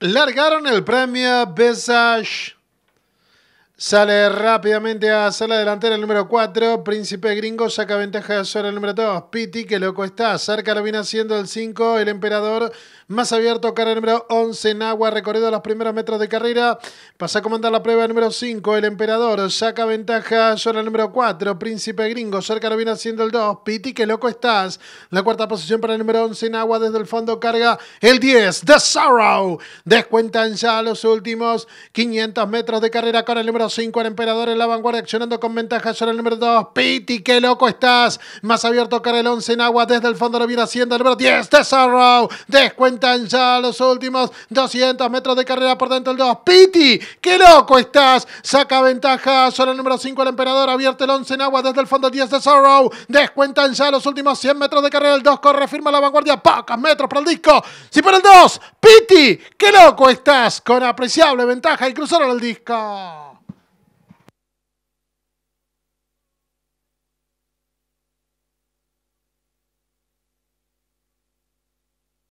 largaron el premio Besage Sale rápidamente a hacer la delantera el número 4. Príncipe Gringo saca ventaja sobre el número 2. Piti, que loco estás, Cerca lo viene haciendo el 5. El emperador más abierto. Cara el número 11. agua recorrido los primeros metros de carrera. Pasa a comandar la prueba el número 5. El emperador saca ventaja sobre el número 4. Príncipe Gringo. Cerca lo viene haciendo el 2. Piti, que loco estás. La cuarta posición para el número 11. agua desde el fondo carga el 10. The Sorrow. Descuentan ya los últimos 500 metros de carrera con el número 5 al emperador en la vanguardia, accionando con ventaja sobre el número 2. Piti, qué loco estás. Más abierto que el 11 en agua. Desde el fondo lo viene haciendo el número 10 de Sorrow. Descuentan ya los últimos 200 metros de carrera por dentro el 2. Piti, qué loco estás. Saca ventaja sobre el número 5 el emperador. Abierto el 11 en agua. Desde el fondo 10 de Sorrow. Descuentan ya los últimos 100 metros de carrera. El 2 corre firma la vanguardia. Pocos metros para el disco. Si para el 2. Piti, qué loco estás. Con apreciable ventaja y cruzaron el disco.